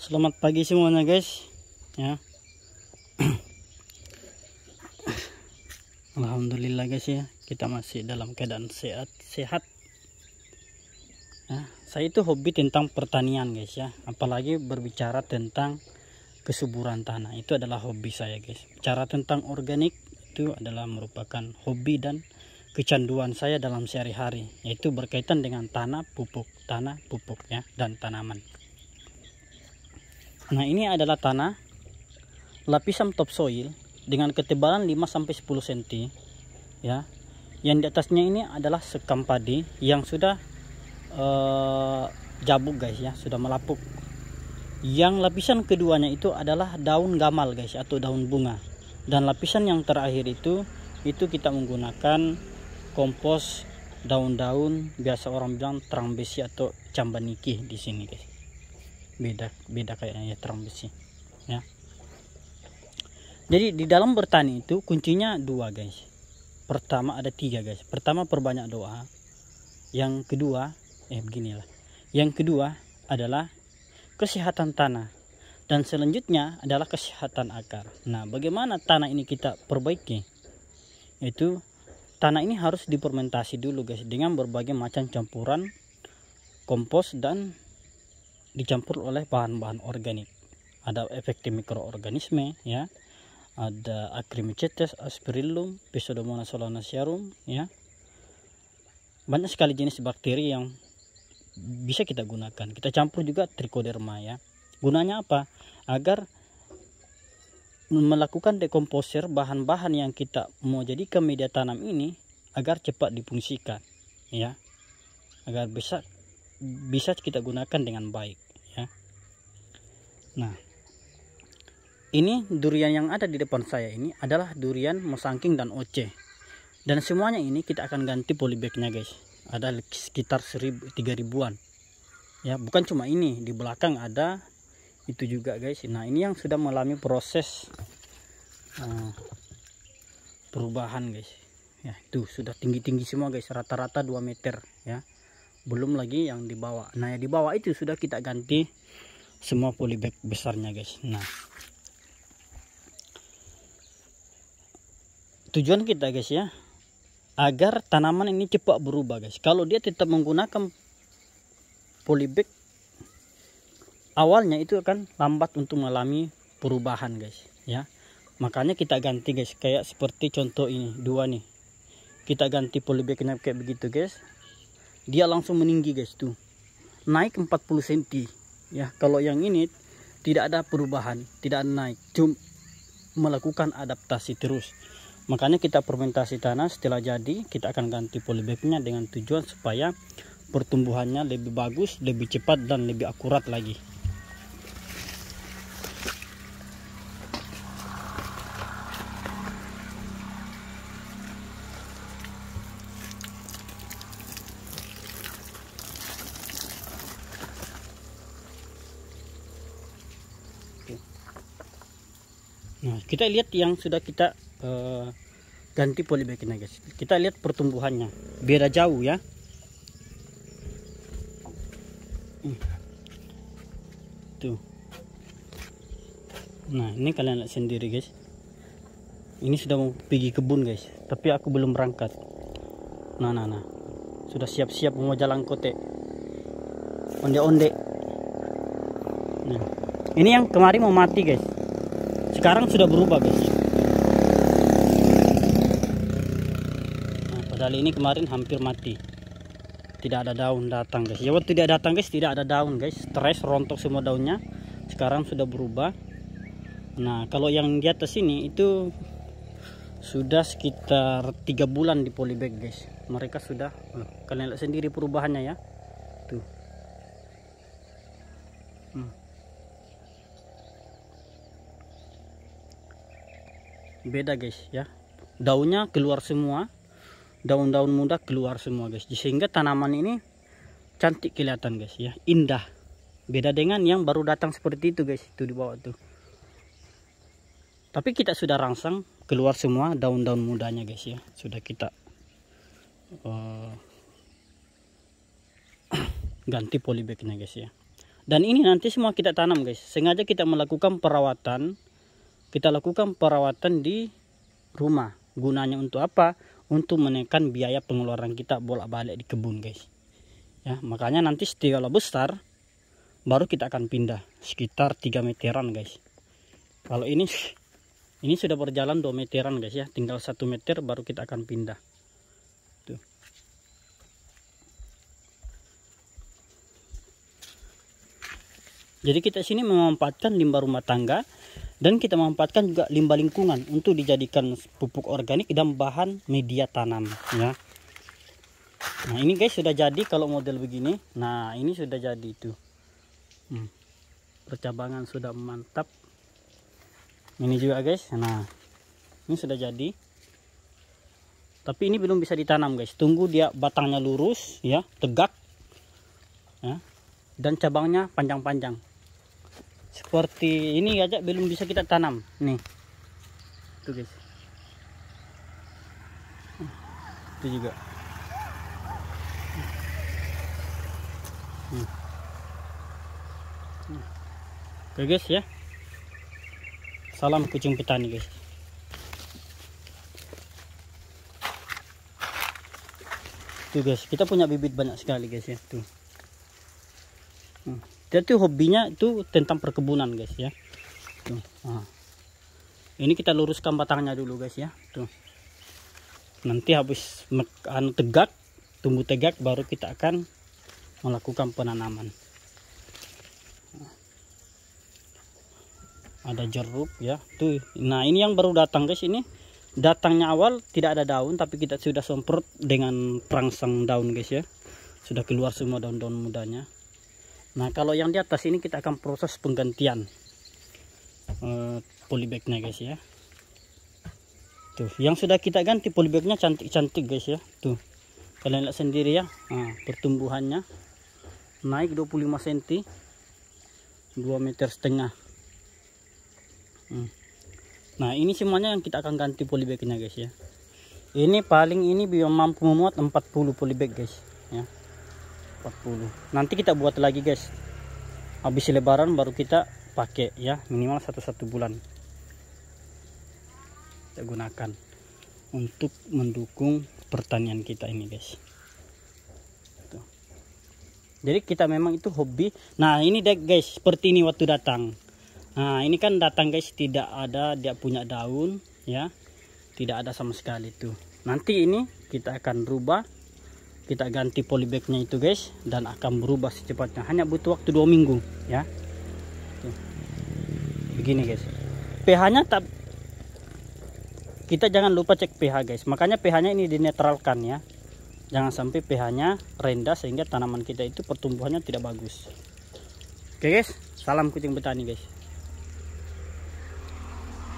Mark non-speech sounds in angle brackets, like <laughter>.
Selamat pagi semuanya guys. Ya. Alhamdulillah guys ya, kita masih dalam keadaan sehat sehat. Ya, saya itu hobi tentang pertanian guys ya, apalagi berbicara tentang kesuburan tanah. Itu adalah hobi saya guys. Bicara tentang organik itu adalah merupakan hobi dan kecanduan saya dalam sehari-hari yaitu berkaitan dengan tanah pupuk tanah pupuknya dan tanaman Nah ini adalah tanah lapisan topsoil dengan ketebalan 5-10 sampai cm ya. Yang di atasnya ini adalah sekam padi yang sudah uh, jabuk guys ya, sudah melapuk. Yang lapisan keduanya itu adalah daun gamal guys atau daun bunga. Dan lapisan yang terakhir itu itu kita menggunakan kompos daun-daun biasa orang bilang terang atau cambaniki di sini guys beda beda kayaknya ya, terang besi ya jadi di dalam bertani itu kuncinya dua guys pertama ada tiga guys pertama perbanyak doa yang kedua eh beginilah yang kedua adalah kesehatan tanah dan selanjutnya adalah kesehatan akar nah bagaimana tanah ini kita perbaiki itu tanah ini harus dipermentasi dulu guys dengan berbagai macam campuran kompos dan dicampur oleh bahan-bahan organik ada efektif mikroorganisme ya ada Acrimicetes aspirillum, pseudomonas solanacearum ya banyak sekali jenis bakteri yang bisa kita gunakan kita campur juga trichoderma ya gunanya apa agar melakukan dekomposer bahan-bahan yang kita mau jadikan media tanam ini agar cepat dipungsikan, ya agar bisa bisa kita gunakan dengan baik ya nah ini durian yang ada di depan saya ini adalah durian musangking dan oce dan semuanya ini kita akan ganti polybagnya guys ada sekitar 1000 3000-an ya bukan cuma ini di belakang ada itu juga guys nah ini yang sudah mengalami proses uh, perubahan guys ya tuh sudah tinggi-tinggi semua guys rata-rata 2 meter ya belum lagi yang dibawa. nah yang dibawa itu sudah kita ganti semua polybag besarnya guys nah tujuan kita guys ya agar tanaman ini cepat berubah guys kalau dia tetap menggunakan polybag awalnya itu akan lambat untuk mengalami perubahan guys ya makanya kita ganti guys kayak seperti contoh ini dua nih kita ganti polybag kayak begitu guys dia langsung meninggi guys tuh naik 40 cm ya kalau yang ini tidak ada perubahan tidak naik cuma melakukan adaptasi terus makanya kita fermentasi tanah setelah jadi kita akan ganti polybagnya dengan tujuan supaya pertumbuhannya lebih bagus lebih cepat dan lebih akurat lagi kita lihat yang sudah kita uh, ganti polybagnya guys. Kita lihat pertumbuhannya. Beda jauh ya. Hmm. Tuh. Nah, ini kalian lihat sendiri guys. Ini sudah mau pergi kebun guys, tapi aku belum berangkat. Nah, nah, nah. Sudah siap-siap mau jalan kote. Onde-onde. Nah. Ini yang kemarin mau mati guys sekarang sudah berubah guys nah, padahal ini kemarin hampir mati tidak ada daun datang guys ya tidak datang guys tidak ada daun guys stres rontok semua daunnya sekarang sudah berubah nah kalau yang di atas ini itu sudah sekitar tiga bulan di polybag guys mereka sudah oh, kalian lihat sendiri perubahannya ya tuh hmm. beda guys ya daunnya keluar semua daun-daun muda keluar semua guys sehingga tanaman ini cantik kelihatan guys ya indah beda dengan yang baru datang seperti itu guys itu di bawah tuh tapi kita sudah rangsang keluar semua daun-daun mudanya guys ya sudah kita uh, <coughs> ganti polybagnya guys ya dan ini nanti semua kita tanam guys sengaja kita melakukan perawatan kita lakukan perawatan di rumah gunanya untuk apa untuk menekan biaya pengeluaran kita bolak-balik di kebun guys ya makanya nanti setelah besar baru kita akan pindah sekitar 3 meteran guys kalau ini ini sudah berjalan 2 meteran guys ya tinggal 1 meter baru kita akan pindah Tuh. jadi kita sini memanfaatkan limbah rumah tangga dan kita memanfaatkan juga limbah lingkungan untuk dijadikan pupuk organik dan bahan media tanam ya nah ini guys sudah jadi kalau model begini nah ini sudah jadi itu hmm. percabangan sudah mantap ini juga guys nah ini sudah jadi tapi ini belum bisa ditanam guys tunggu dia batangnya lurus ya tegak ya dan cabangnya panjang-panjang seperti ini aja belum bisa kita tanam nih tuh guys itu juga oke guys ya salam kucing petani guys tuh guys kita punya bibit banyak sekali guys ya tuh dia tuh hobinya itu tentang perkebunan guys ya tuh nah. ini kita luruskan batangnya dulu guys ya tuh nanti habis anu tegak tumbuh tegak baru kita akan melakukan penanaman ah. ada jeruk ya tuh nah ini yang baru datang guys ini datangnya awal tidak ada daun tapi kita sudah semprot dengan perangsang daun guys ya sudah keluar semua daun-daun mudanya Nah kalau yang di atas ini kita akan proses penggantian eh, polybagnya guys ya. Tuh yang sudah kita ganti polybagnya cantik-cantik guys ya. Tuh kalian lihat sendiri ya nah, pertumbuhannya naik 25 cm 2 meter setengah. Hmm. Nah ini semuanya yang kita akan ganti polybagnya guys ya. Ini paling ini bisa mampu memuat 40 polybag guys ya. 40 nanti kita buat lagi guys habis lebaran baru kita pakai ya minimal satu-satu bulan kita gunakan untuk mendukung pertanian kita ini guys Tuh. jadi kita memang itu hobi nah ini deh guys seperti ini waktu datang nah ini kan datang guys tidak ada dia punya daun ya tidak ada sama sekali tuh nanti ini kita akan rubah kita ganti polybagnya itu guys dan akan berubah secepatnya hanya butuh waktu dua minggu ya begini guys pH nya tak kita jangan lupa cek pH guys makanya pH nya ini dinetralkan ya jangan sampai pH nya rendah sehingga tanaman kita itu pertumbuhannya tidak bagus oke guys salam kucing petani guys